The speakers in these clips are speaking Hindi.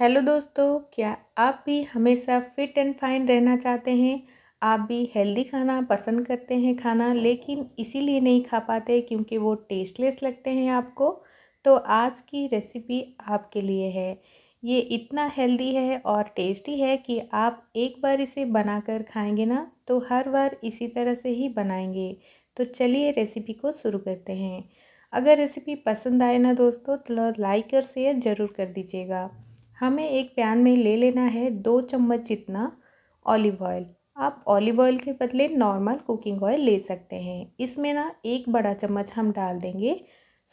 हेलो दोस्तों क्या आप भी हमेशा फिट एंड फाइन रहना चाहते हैं आप भी हेल्दी खाना पसंद करते हैं खाना लेकिन इसीलिए नहीं खा पाते क्योंकि वो टेस्टलेस लगते हैं आपको तो आज की रेसिपी आपके लिए है ये इतना हेल्दी है और टेस्टी है कि आप एक बार इसे बनाकर खाएंगे ना तो हर बार इसी तरह से ही बनाएंगे तो चलिए रेसिपी को शुरू करते हैं अगर रेसिपी पसंद आए ना दोस्तों तो लाइक और शेयर ज़रूर कर दीजिएगा हमें एक पैन में ले लेना है दो चम्मच जितना ऑलिव ऑयल आप ऑलिव ऑयल के बदले नॉर्मल कुकिंग ऑयल ले सकते हैं इसमें ना एक बड़ा चम्मच हम डाल देंगे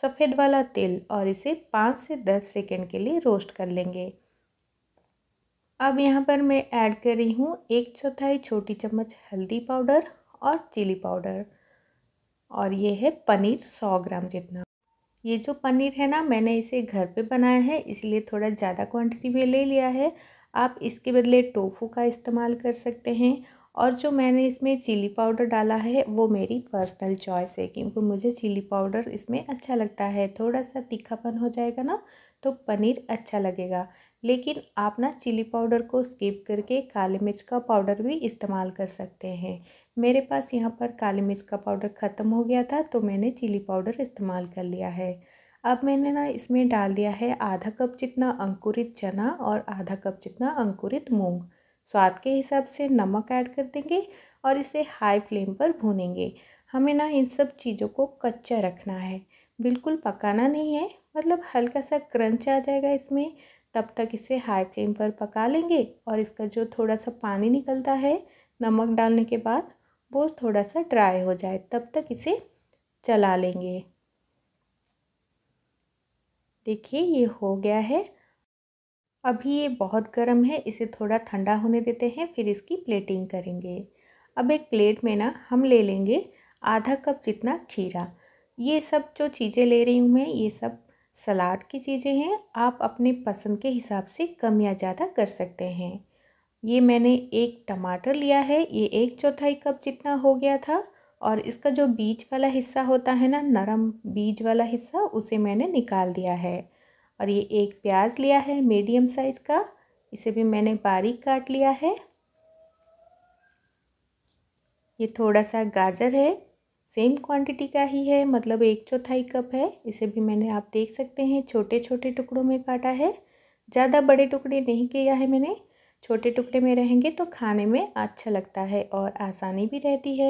सफ़ेद वाला तेल और इसे पाँच से दस सेकेंड के लिए रोस्ट कर लेंगे अब यहाँ पर मैं ऐड कर रही हूँ एक चौथाई छोटी चम्मच हल्दी पाउडर और चिली पाउडर और ये है पनीर सौ ग्राम जितना ये जो पनीर है ना मैंने इसे घर पे बनाया है इसलिए थोड़ा ज़्यादा क्वांटिटी में ले लिया है आप इसके बदले टोफू का इस्तेमाल कर सकते हैं और जो मैंने इसमें चिली पाउडर डाला है वो मेरी पर्सनल चॉइस है क्योंकि मुझे चिली पाउडर इसमें अच्छा लगता है थोड़ा सा तीखापन हो जाएगा ना तो पनीर अच्छा लगेगा लेकिन आप ना चिली पाउडर को स्किप करके काले मिर्च का पाउडर भी इस्तेमाल कर सकते हैं मेरे पास यहाँ पर काली मिर्च का पाउडर ख़त्म हो गया था तो मैंने चिली पाउडर इस्तेमाल कर लिया है अब मैंने ना इसमें डाल दिया है आधा कप जितना अंकुरित चना और आधा कप जितना अंकुरित मूंग स्वाद के हिसाब से नमक ऐड कर देंगे और इसे हाई फ्लेम पर भूनेंगे हमें ना इन सब चीज़ों को कच्चा रखना है बिल्कुल पकाना नहीं है मतलब हल्का सा क्रंच आ जाएगा इसमें तब तक इसे हाई फ्लेम पर पका लेंगे और इसका जो थोड़ा सा पानी निकलता है नमक डालने के बाद वो थोड़ा सा ड्राई हो जाए तब तक इसे चला लेंगे देखिए ये हो गया है अभी ये बहुत गर्म है इसे थोड़ा ठंडा होने देते हैं फिर इसकी प्लेटिंग करेंगे अब एक प्लेट में ना हम ले लेंगे आधा कप जितना खीरा ये सब जो चीज़ें ले रही हूँ मैं ये सब सलाद की चीज़ें हैं आप अपने पसंद के हिसाब से कम या ज़्यादा कर सकते हैं ये मैंने एक टमाटर लिया है ये एक चौथाई कप जितना हो गया था और इसका जो बीज वाला हिस्सा होता है ना नरम बीज वाला हिस्सा उसे मैंने निकाल दिया है और ये एक प्याज लिया है मीडियम साइज़ का इसे भी मैंने बारीक काट लिया है ये थोड़ा सा गाजर है सेम क्वांटिटी का ही है मतलब एक चौथाई कप है इसे भी मैंने आप देख सकते हैं छोटे छोटे टुकड़ों में काटा है ज़्यादा बड़े टुकड़े नहीं किया है मैंने छोटे टुकड़े में रहेंगे तो खाने में अच्छा लगता है और आसानी भी रहती है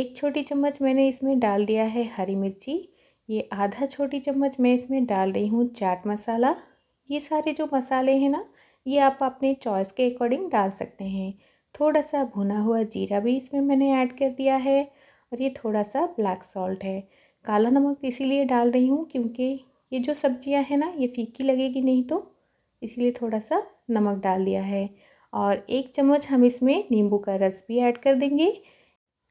एक छोटी चम्मच मैंने इसमें डाल दिया है हरी मिर्ची ये आधा छोटी चम्मच मैं इसमें डाल रही हूँ चाट मसाला ये सारे जो मसाले हैं ना ये आप अपने चॉइस के अकॉर्डिंग डाल सकते हैं थोड़ा सा भुना हुआ जीरा भी इसमें मैंने ऐड कर दिया है और ये थोड़ा सा ब्लैक सॉल्ट है काला नमक इसीलिए डाल रही हूँ क्योंकि ये जो सब्ज़ियाँ हैं ना ये फीकी लगेगी नहीं तो इसलिए थोड़ा सा नमक डाल दिया है और एक चम्मच हम इसमें नींबू का रस भी ऐड कर देंगे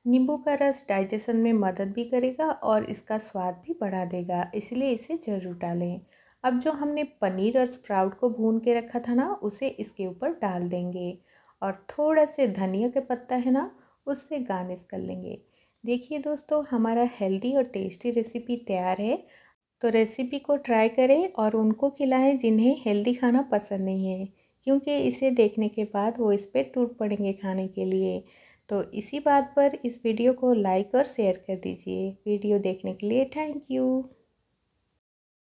नींबू का रस डाइजेशन में मदद भी करेगा और इसका स्वाद भी बढ़ा देगा इसलिए इसे ज़रूर डालें अब जो हमने पनीर और स्प्राउट को भून के रखा था ना उसे इसके ऊपर डाल देंगे और थोड़ा से धनिया के पत्ता है ना उससे गार्निश कर लेंगे देखिए दोस्तों हमारा हेल्दी और टेस्टी रेसिपी तैयार है तो रेसिपी को ट्राई करें और उनको खिलाएं जिन्हें हेल्दी खाना पसंद नहीं है क्योंकि इसे देखने के बाद वो इस पर टूट पड़ेंगे खाने के लिए तो इसी बात पर इस वीडियो को लाइक और शेयर कर दीजिए वीडियो देखने के लिए थैंक यू